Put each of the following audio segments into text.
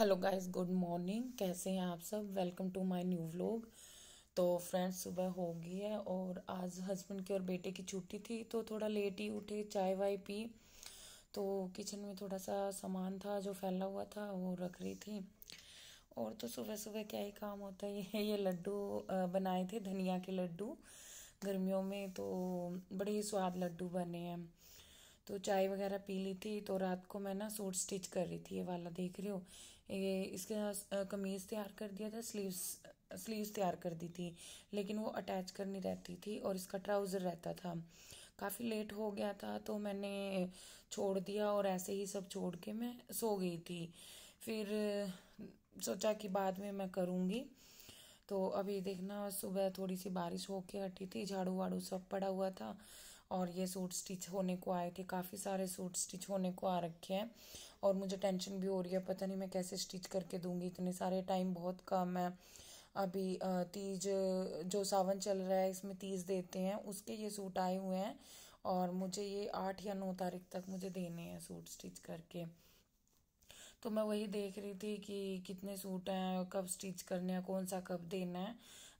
hello guys good morning कैसे हैं आप सब welcome to my new vlog तो फ्रेंड्स सुबह हो गई है और आज हस्बैंड की और बेटे की छुट्टी थी तो थोड़ा लेट ही उठे चाय वाय पी तो किचन में थोड़ा सा सामान था जो फैला हुआ था वो रख रही थी और तो सुबह सुबह क्या ही काम होता है ये लड्डू बनाए थे धनिया के लड्डू गर्मियों में तो बड़े ही स्वाद लड्डू बने हैं तो चाय वगैरह पी ली थी तो रात को मैं ना सूट स्टिच कर रही थी ये वाला देख रही हो ये इसके साथ कमीज़ तैयार कर दिया था स्लीव्स स्लीव्स तैयार कर दी थी लेकिन वो अटैच करनी रहती थी और इसका ट्राउज़र रहता था काफ़ी लेट हो गया था तो मैंने छोड़ दिया और ऐसे ही सब छोड़ के मैं सो गई थी फिर सोचा कि बाद में मैं करूँगी तो अभी देखना सुबह थोड़ी सी बारिश होके हटी थी झाड़ू वाड़ू सब पड़ा हुआ था और ये सूट स्टिच होने को आए थे काफ़ी सारे सूट स्टिच होने को आ रखे हैं और मुझे टेंशन भी हो रही है पता नहीं मैं कैसे स्टिच करके दूंगी इतने सारे टाइम बहुत कम है अभी तीज जो सावन चल रहा है इसमें तीज देते हैं उसके ये सूट आए हुए हैं और मुझे ये आठ या नौ तारीख तक मुझे देने हैं सूट स्टिच करके तो मैं वही देख रही थी कि कितने सूट हैं कब स्टिच करने हैं कौन सा कब देना है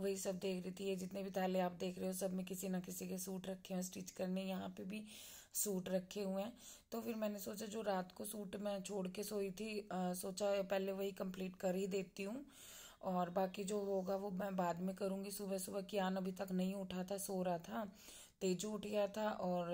वही सब देख रही थी ये जितने भी ताले आप देख रहे हो सब में किसी ना किसी के सूट रखे हैं स्टिच करने यहाँ पे भी सूट रखे हुए हैं तो फिर मैंने सोचा जो रात को सूट मैं छोड़ के सोई थी आ, सोचा पहले वही कंप्लीट कर ही देती हूँ और बाकी जो होगा वो मैं बाद में करूँगी सुबह सुबह कियान अभी तक नहीं उठा था सो रहा था तेजू उठ गया था और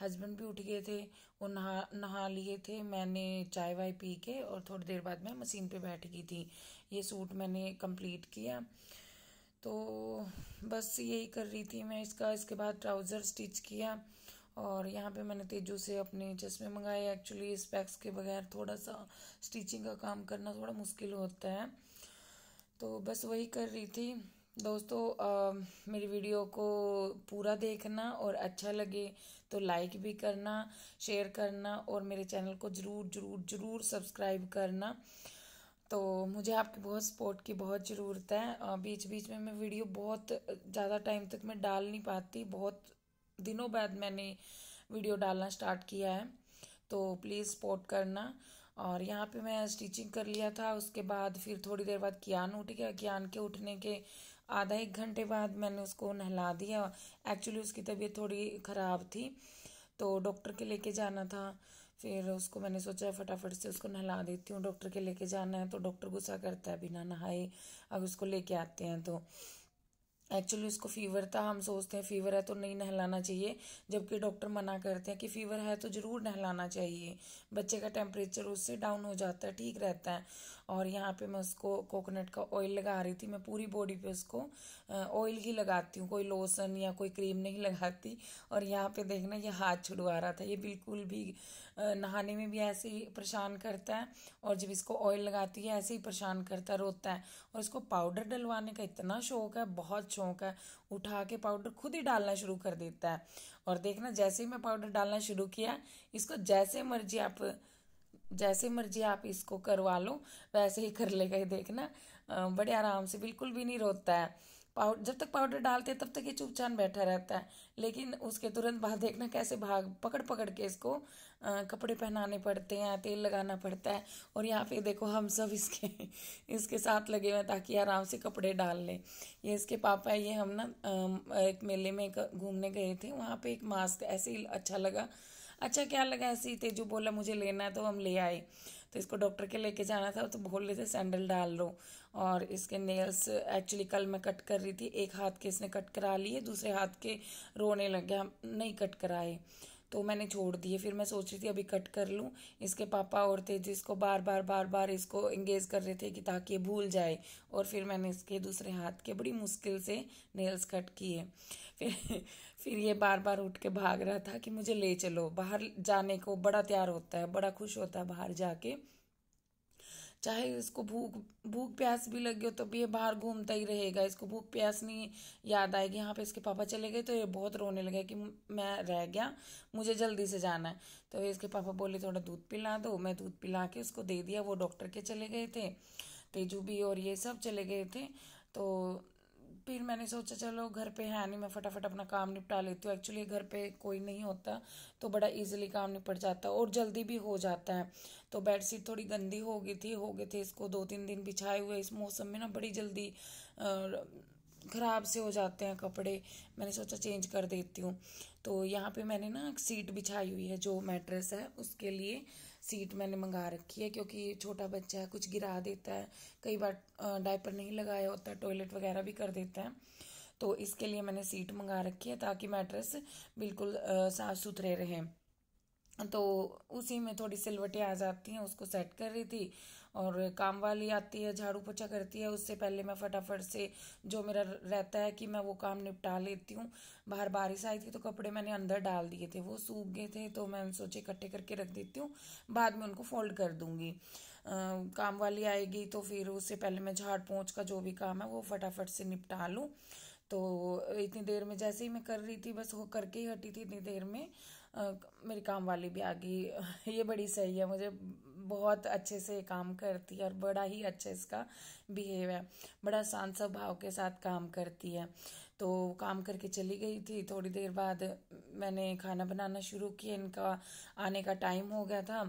हस्बैंड भी उठ गए थे वो नहा नहा लिए थे मैंने चाय वाय पी के और थोड़ी देर बाद मैं मशीन पे बैठ गई थी ये सूट मैंने कंप्लीट किया तो बस यही कर रही थी मैं इसका इसके बाद ट्राउज़र स्टिच किया और यहाँ पे मैंने तेजू से अपने चश्मे मंगाए एक्चुअली स्पेक्स के बगैर थोड़ा सा स्टिचिंग का काम करना थोड़ा मुश्किल होता है तो बस वही कर रही थी दोस्तों आ, मेरी वीडियो को पूरा देखना और अच्छा लगे तो लाइक भी करना शेयर करना और मेरे चैनल को ज़रूर ज़रूर ज़रूर सब्सक्राइब करना तो मुझे आपकी बहुत सपोर्ट की बहुत ज़रूरत है बीच बीच में मैं वीडियो बहुत ज़्यादा टाइम तक मैं डाल नहीं पाती बहुत दिनों बाद मैंने वीडियो डालना स्टार्ट किया है तो प्लीज़ सपोर्ट करना और यहाँ पे मैं स्टिचिंग कर लिया था उसके बाद फिर थोड़ी देर बाद ज्ञान उठ गया ज्ञान के उठने के आधा एक घंटे बाद मैंने उसको नहला दिया एक्चुअली उसकी तबीयत थोड़ी ख़राब थी तो डॉक्टर के लेके जाना था फिर उसको मैंने सोचा फटाफट से उसको नहला देती हूँ डॉक्टर के लेके जाना है तो डॉक्टर गुस्सा करता है बिना नहाए अगर उसको लेके आते हैं तो एक्चुअली उसको फीवर था हम सोचते हैं फीवर है तो नहीं नहलाना चाहिए जबकि डॉक्टर मना करते हैं कि फीवर है तो ज़रूर नहलाना चाहिए बच्चे का टेम्परेचर उससे डाउन हो जाता है ठीक रहता है और यहाँ पे मैं उसको कोकोनट का ऑयल लगा रही थी मैं पूरी बॉडी पे उसको ऑयल ही लगाती हूँ कोई लोशन या कोई क्रीम नहीं लगाती और यहाँ पर देखना ये हाथ छुड़वा रहा था ये बिल्कुल भी नहाने में भी ऐसे ही परेशान करता है और जब इसको ऑयल लगाती है ऐसे ही परेशान करता रोता है और इसको पाउडर डलवाने का इतना शौक है बहुत शौक है उठा के पाउडर खुद ही डालना शुरू कर देता है और देखना जैसे ही मैं पाउडर डालना शुरू किया इसको जैसे मर्जी आप जैसे मर्जी आप इसको करवा लो वैसे ही कर लेगा देखना बड़े आराम से बिल्कुल भी नहीं रोता है पाउडर जब तक पाउडर डालते हैं तब तक ये चुपचाप बैठा रहता है लेकिन उसके तुरंत बाद देखना कैसे भाग पकड़ पकड़ के इसको आ, कपड़े पहनाने पड़ते हैं तेल लगाना पड़ता है और यहाँ पे देखो हम सब इसके इसके साथ लगे हुए हैं ताकि आराम से कपड़े डाल लें ये इसके पापा ये हम ना एक मेले में घूमने गए थे वहाँ पे एक मास्क ऐसे ही अच्छा लगा अच्छा क्या लगा ऐसे ही तेजू बोला मुझे लेना है तो हम ले आए तो इसको डॉक्टर के लेके जाना था तो बोल रहे थे सैंडल डाल लो और इसके नेल्स एक्चुअली कल मैं कट कर रही थी एक हाथ के इसने कट करा लिए दूसरे हाथ के रोने लग गया नहीं कट कराए तो मैंने छोड़ दिए फिर मैं सोच रही थी अभी कट कर लूँ इसके पापा और थे जिसको बार बार बार बार इसको इंगेज कर रहे थे कि ताकि भूल जाए और फिर मैंने इसके दूसरे हाथ के बड़ी मुश्किल से नेल्स कट किए फिर फिर ये बार बार उठ के भाग रहा था कि मुझे ले चलो बाहर जाने को बड़ा तैयार होता है बड़ा खुश होता है बाहर जाके चाहे इसको भूख भूख प्यास भी लग गई हो तो भी ये बाहर घूमता ही रहेगा इसको भूख प्यास नहीं याद आएगी यहाँ पे इसके पापा चले गए तो ये बहुत रोने लगे कि मैं रह गया मुझे जल्दी से जाना है तो इसके पापा बोले थोड़ा दूध पिला दो मैं दूध पिला के उसको दे दिया वो डॉक्टर के चले गए थे तेजू भी और ये सब चले गए थे तो फिर मैंने सोचा चलो घर पे है नहीं मैं फटाफट अपना काम निपटा लेती हूँ एक्चुअली घर पे कोई नहीं होता तो बड़ा इजीली काम निपट जाता है और जल्दी भी हो जाता है तो बेडशीट थोड़ी गंदी हो गई थी हो गए थे इसको दो तीन दिन बिछाए हुए इस मौसम में ना बड़ी जल्दी ख़राब से हो जाते हैं कपड़े मैंने सोचा चेंज कर देती हूँ तो यहाँ पे मैंने ना सीट बिछाई हुई है जो मैट्रेस है उसके लिए सीट मैंने मंगा रखी है क्योंकि छोटा बच्चा है कुछ गिरा देता है कई बार डायपर नहीं लगाया होता टॉयलेट वगैरह भी कर देता है तो इसके लिए मैंने सीट मंगा रखी है ताकि मैट्रेस बिल्कुल साफ़ सुथरे रहें तो उसी में थोड़ी सिलवटें आ जाती हैं उसको सेट कर रही थी और काम वाली आती है झाड़ू पोछा करती है उससे पहले मैं फटाफट से जो मेरा रहता है कि मैं वो काम निपटा लेती हूँ बाहर बारिश आई थी तो कपड़े मैंने अंदर डाल दिए थे वो सूख गए थे तो मैं सोचे इकट्ठे करके रख देती हूँ बाद में उनको फोल्ड कर दूँगी काम वाली आएगी तो फिर उससे पहले मैं झाड़ पोछ का जो भी काम है वो फटाफट से निपटा लूँ तो इतनी देर में जैसे ही मैं कर रही थी बस वो करके ही हटी थी इतनी देर में मेरी काम वाली भी आ गई ये बड़ी सही है मुझे बहुत अच्छे से काम करती है और बड़ा ही अच्छे इसका बिहेव है बड़ा शांत स्वभाव के साथ काम करती है तो काम करके चली गई थी थोड़ी देर बाद मैंने खाना बनाना शुरू किया इनका आने का टाइम हो गया था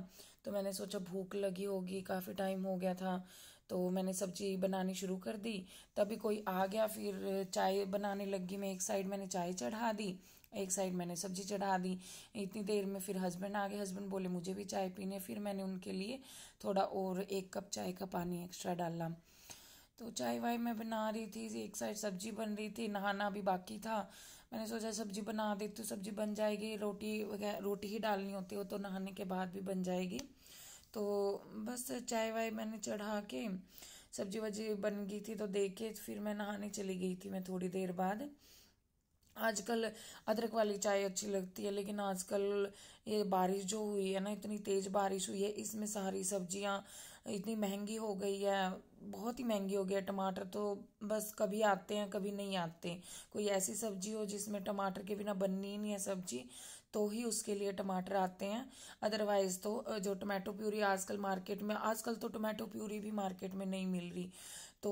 तो मैंने सोचा भूख लगी होगी काफ़ी टाइम हो गया था तो मैंने सब्जी बनानी शुरू कर दी तभी कोई आ गया फिर चाय बनाने लगी मैं एक साइड मैंने चाय चढ़ा दी एक साइड मैंने सब्जी चढ़ा दी इतनी देर में फिर हस्बैंड आ गए हस्बैंड बोले मुझे भी चाय पीने फिर मैंने उनके लिए थोड़ा और एक कप चाय का पानी एक्स्ट्रा डाला तो चाय वाय मैं बना रही थी एक साइड सब्जी बन रही थी नहाना भी बाकी था मैंने सोचा सब्जी बना देती तो सब्जी बन जाएगी रोटी वगैरह रोटी ही डालनी होती हो तो नहाने के बाद भी बन जाएगी तो बस चाय वाय मैंने चढ़ा के सब्जी वब्जी बन गई थी तो देखे फिर मैं नहाने चली गई थी मैं थोड़ी देर बाद आजकल अदरक वाली चाय अच्छी लगती है लेकिन आजकल ये बारिश जो हुई है ना इतनी तेज़ बारिश हुई है इसमें सारी सब्जियां इतनी महंगी हो गई है बहुत ही महंगी हो गई है टमाटर तो बस कभी आते हैं कभी नहीं आते कोई ऐसी सब्जी हो जिसमें टमाटर के बिना बननी ही नहीं है सब्जी तो ही उसके लिए टमाटर आते हैं अदरवाइज़ तो जो टमाटो प्यूरी आजकल मार्केट में आजकल तो टमाटो प्यूरी भी मार्केट में नहीं मिल रही तो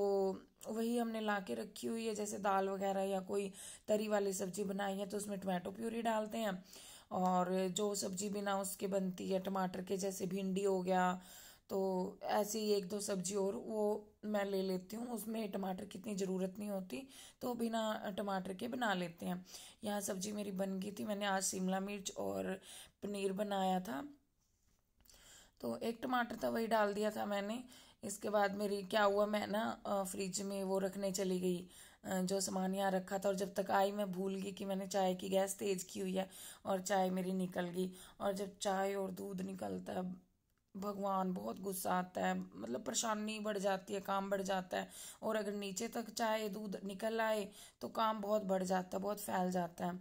वही हमने ला के रखी हुई है जैसे दाल वगैरह या कोई तरी वाली सब्जी बनाई है तो उसमें टमाटो प्यूरी डालते हैं और जो सब्जी बिना उसके बनती है टमाटर के जैसे भिंडी हो गया तो ऐसी एक दो सब्जी और वो मैं ले लेती हूँ उसमें टमाटर की इतनी ज़रूरत नहीं होती तो बिना टमाटर के बना लेते हैं यहाँ सब्जी मेरी बन गई थी मैंने आज शिमला मिर्च और पनीर बनाया था तो एक टमाटर था वही डाल दिया था मैंने इसके बाद मेरी क्या हुआ मैं ना फ्रिज में वो रखने चली गई जो सामान यहाँ रखा था और जब तक आई मैं भूल गई कि मैंने चाय की गैस तेज़ की हुई है और चाय मेरी निकल गई और जब चाय और दूध निकलता है भगवान बहुत गुस्सा आता है मतलब परेशानी बढ़ जाती है काम बढ़ जाता है और अगर नीचे तक चाय दूध निकल आए तो काम बहुत बढ़ जाता है बहुत फैल जाता है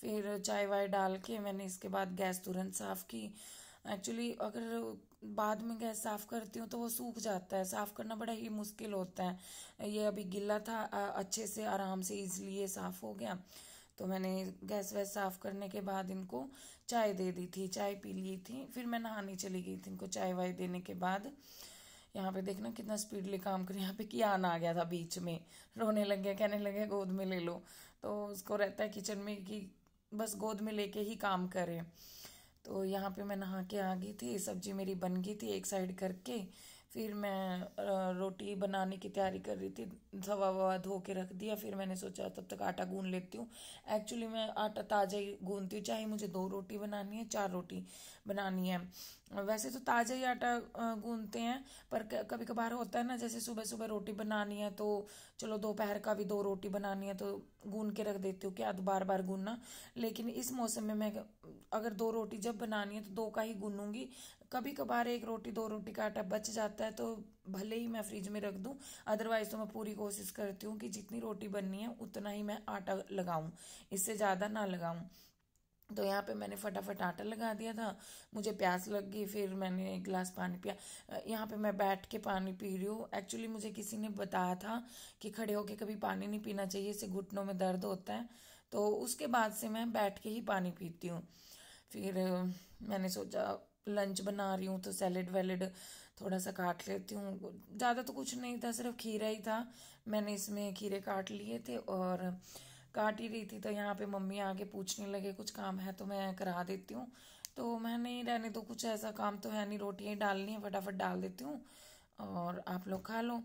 फिर चाय वाय डाल के मैंने इसके बाद गैस तुरंत साफ़ की एक्चुअली अगर बाद में गैस साफ़ करती हूँ तो वो सूख जाता है साफ़ करना बड़ा ही मुश्किल होता है ये अभी गिला था अच्छे से आराम से इजली ये साफ़ हो गया तो मैंने गैस वैस साफ़ करने के बाद इनको चाय दे दी थी चाय पी ली थी फिर मैं नहाने चली गई थी इनको चाय वाय देने के बाद यहाँ पे देखना कितना स्पीडली काम करें यहाँ पे कियान आ गया था बीच में रोने लग गया कहने लगे गोद में ले लो तो उसको रहता है किचन में कि बस गोद में लेके ही काम करें तो यहाँ पे मैं नहा के आ गई थी सब्जी मेरी बन गई थी एक साइड करके फिर मैं रोटी बनाने की तैयारी कर रही थी सवा ववा धो के रख दिया फिर मैंने सोचा तब तक आटा गूंद लेती हूँ एक्चुअली मैं आटा ताज़ा ही गूंदती हूँ चाहे मुझे दो रोटी बनानी है चार रोटी बनानी है वैसे तो ताज़ा ही आटा गूंदते हैं पर कभी कभार होता है ना जैसे सुबह सुबह रोटी बनानी है तो चलो दोपहर का भी दो रोटी बनानी है तो गूंद के रख देती हूँ क्या बार बार गूंदना लेकिन इस मौसम में मैं अगर दो रोटी जब बनानी है तो दो का ही गूंदूंगी कभी कभार एक रोटी दो रोटी का आटा बच जाता है तो भले ही मैं फ्रिज में रख दूँ अदरवाइज़ तो मैं पूरी कोशिश करती हूँ कि जितनी रोटी बननी है उतना ही मैं आटा लगाऊँ इससे ज़्यादा ना लगाऊँ तो यहाँ पे मैंने फटाफट आटा लगा दिया था मुझे प्यास लग गई फिर मैंने एक गिलास पानी पिया यहाँ पे मैं बैठ के पानी पी रही हूँ एक्चुअली मुझे किसी ने बताया था कि खड़े होके कभी पानी नहीं पीना चाहिए इससे घुटनों में दर्द होता है तो उसके बाद से मैं बैठ के ही पानी पीती हूँ फिर मैंने सोचा लंच बना रही हूँ तो सैलड वैलड थोड़ा सा काट लेती हूँ ज़्यादा तो कुछ नहीं था सिर्फ खीरा ही था मैंने इसमें खीरे काट लिए थे और काट ही रही थी तो यहाँ पे मम्मी आके पूछने लगे कुछ काम है तो मैं करा देती हूँ तो मैं नहीं रहने तो कुछ ऐसा काम तो है नहीं रोटियाँ ही डालनी है फटाफट डाल देती हूँ और आप लोग खा लो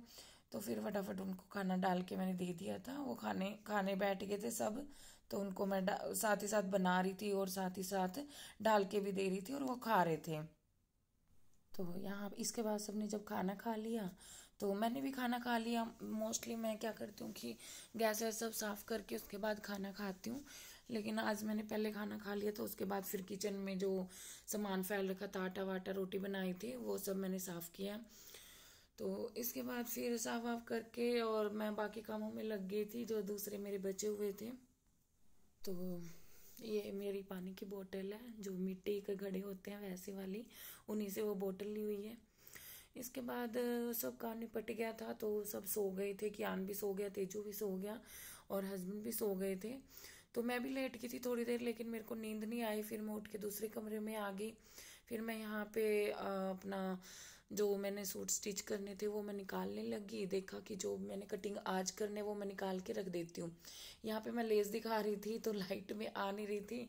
तो फिर फटाफट उनको खाना डाल के मैंने दे दिया था वो खाने खाने बैठ गए थे सब तो उनको मैं साथ ही साथ बना रही थी और साथ ही साथ डाल के भी दे रही थी और वो खा रहे थे तो यहाँ इसके बाद सबने जब खाना खा लिया तो मैंने भी खाना खा लिया मोस्टली मैं क्या करती हूँ कि गैस वैस सब साफ़ करके उसके बाद खाना खाती हूँ लेकिन आज मैंने पहले खाना खा लिया तो उसके बाद फिर किचन में जो सामान फैल रखा था आटा वाटा रोटी बनाई थी वो सब मैंने साफ़ किया तो इसके बाद फिर साफ वाफ करके और मैं बाकी कामों में लग गई थी जो दूसरे मेरे बचे हुए थे तो ये मेरी पानी की बोतल है जो मिट्टी के घड़े होते हैं वैसे वाली उन्हीं से वो बोतल ली हुई है इसके बाद सब कान निपट गया था तो सब सो गए थे कियान भी सो गया तेजू भी सो गया और हस्बैंड भी सो गए थे तो मैं भी लेट की थी थोड़ी देर लेकिन मेरे को नींद नहीं आई फिर मैं उठ के दूसरे कमरे में आ गई फिर मैं यहाँ पे अपना जो मैंने सूट स्टिच करने थे वो मैं निकालने लगी देखा कि जो मैंने कटिंग आज करने वो मैं निकाल के रख देती हूँ यहाँ पे मैं लेस दिखा रही थी तो लाइट में आ नहीं रही थी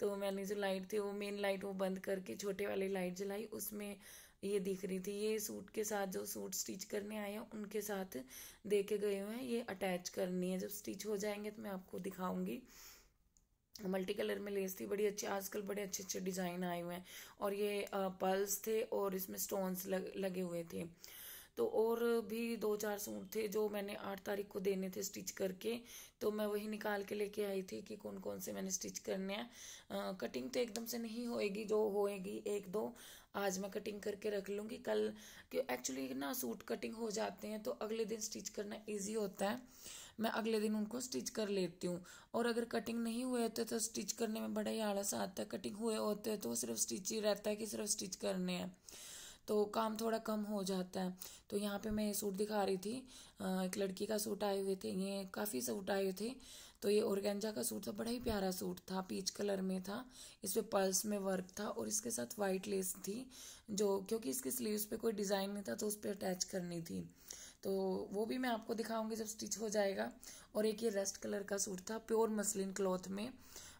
तो मैंने जो लाइट थी वो मेन लाइट वो बंद करके छोटे वाली लाइट जलाई उसमें ये दिख रही थी ये सूट के साथ जो सूट स्टिच करने आए हैं उनके साथ दे के गए हुए हैं ये अटैच करनी है जब स्टिच हो जाएंगे तो मैं आपको दिखाऊंगी मल्टी कलर में लेस थी बड़ी अच्छी आजकल बड़े अच्छे अच्छे डिज़ाइन आए हुए हैं और ये पर्ल्स थे और इसमें स्टोन्स लग, लगे हुए थे तो और भी दो चार सूट थे जो मैंने आठ तारीख को देने थे स्टिच करके तो मैं वही निकाल के लेके आई थी कि कौन कौन से मैंने स्टिच करने हैं कटिंग तो एकदम से नहीं होएगी जो होएगी एक दो आज मैं कटिंग करके रख लूँगी कल कि एक्चुअली ना सूट कटिंग हो जाते हैं तो अगले दिन स्टिच करना इजी होता है मैं अगले दिन उनको स्टिच कर लेती हूँ और अगर कटिंग नहीं हुए होते तो स्टिच करने में बड़ा ही आलस आता है कटिंग हुए होते हैं तो सिर्फ स्टिच ही रहता है कि सिर्फ स्टिच करने हैं तो काम थोड़ा कम हो जाता है तो यहाँ पे मैं ये सूट दिखा रही थी एक लड़की का सूट आए हुए थे ये काफ़ी सूट आए हुए थे तो ये ऑर्गेंजा का सूट था बड़ा ही प्यारा सूट था पीच कलर में था इस पर पर्ल्स में वर्क था और इसके साथ वाइट लेस थी जो क्योंकि इसके स्लीव्स पे कोई डिज़ाइन नहीं था तो उस पर अटैच करनी थी तो वो भी मैं आपको दिखाऊंगी जब स्टिच हो जाएगा और एक ये रेस्ट कलर का सूट था प्योर मसलिन क्लॉथ में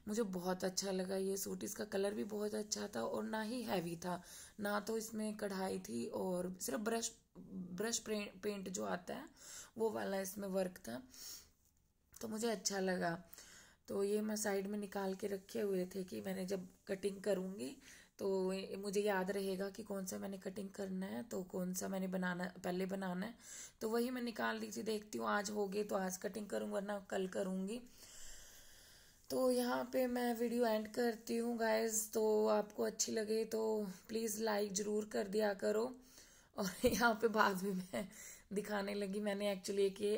मुझे बहुत अच्छा लगा ये सूट इसका कलर भी बहुत अच्छा था और ना ही हैवी था ना तो इसमें कढ़ाई थी और सिर्फ ब्रश ब्रश पेंट जो आता है वो वाला इसमें वर्क था तो मुझे अच्छा लगा तो ये मैं साइड में निकाल के रखे हुए थे कि मैंने जब कटिंग करूँगी तो मुझे याद रहेगा कि कौन सा मैंने कटिंग करना है तो कौन सा मैंने बनाना पहले बनाना है तो वही मैं निकाल दी थी देखती हूँ आज हो तो आज कटिंग करूँगा वरना कल करूँगी तो यहाँ पे मैं वीडियो एंड करती हूँ गाइस तो आपको अच्छी लगे तो प्लीज़ लाइक ज़रूर कर दिया करो और यहाँ पे बाद में मैं दिखाने लगी मैंने एक्चुअली एक ये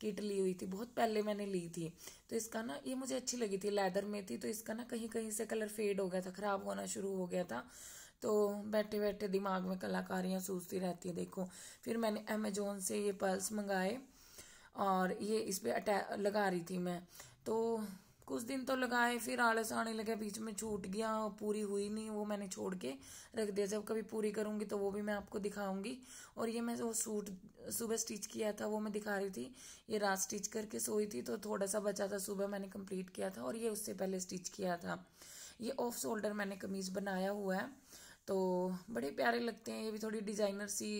किट ली हुई थी बहुत पहले मैंने ली थी तो इसका ना ये मुझे अच्छी लगी थी लेदर में थी तो इसका ना कहीं कहीं से कलर फेड हो गया था ख़राब होना शुरू हो गया था तो बैठे बैठे दिमाग में कलाकारियाँ सूझती रहती है देखो फिर मैंने अमेजोन से ये पर्स मंगाए और ये इस पर अटै लगा रही थी मैं तो कुछ दिन तो लगाए फिर आलस आने लगे बीच में छूट गया पूरी हुई नहीं वो मैंने छोड़ के रख दिया जब कभी पूरी करूँगी तो वो भी मैं आपको दिखाऊंगी और ये मैं वो सूट सुबह स्टिच किया था वो मैं दिखा रही थी ये रात स्टिच करके सोई थी तो थोड़ा सा बचा था सुबह मैंने कंप्लीट किया था और ये उससे पहले स्टिच किया था ये ऑफ शोल्डर मैंने कमीज़ बनाया हुआ है तो बड़े प्यारे लगते हैं ये भी थोड़ी डिजाइनर सी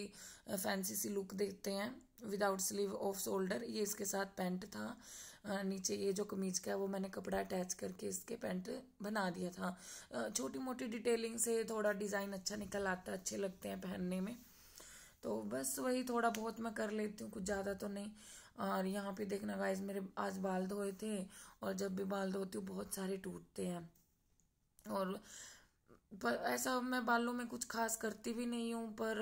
फैंसी सी लुक देते हैं विदाउट स्लीव ऑफ शोल्डर ये इसके साथ पैंट था नीचे ये जो कमीज का है वो मैंने कपड़ा अटैच करके इसके पैंट बना दिया था छोटी मोटी डिटेलिंग से थोड़ा डिज़ाइन अच्छा निकल आता है अच्छे लगते हैं पहनने में तो बस वही थोड़ा बहुत मैं कर लेती हूँ कुछ ज़्यादा तो नहीं और यहाँ पे देखना गाइज मेरे आज बाल धोए थे और जब भी बाल धोती हूँ बहुत सारे टूटते हैं और पर ऐसा मैं बालों में कुछ खास करती भी नहीं हूँ पर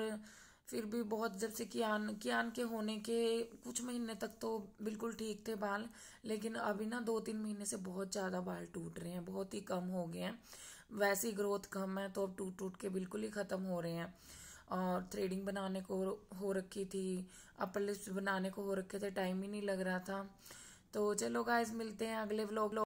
फिर भी बहुत जब से कियान कियान के होने के कुछ महीने तक तो बिल्कुल ठीक थे बाल लेकिन अभी ना दो तीन महीने से बहुत ज़्यादा बाल टूट रहे हैं बहुत ही कम हो गए हैं वैसी ग्रोथ कम है तो अब टूट टूट के बिल्कुल ही ख़त्म हो रहे हैं और थ्रेडिंग बनाने को हो रखी थी अपर लिप्स बनाने को हो रखे थे टाइम ही नहीं लग रहा था तो चलो गाइज मिलते हैं अगले व्लॉग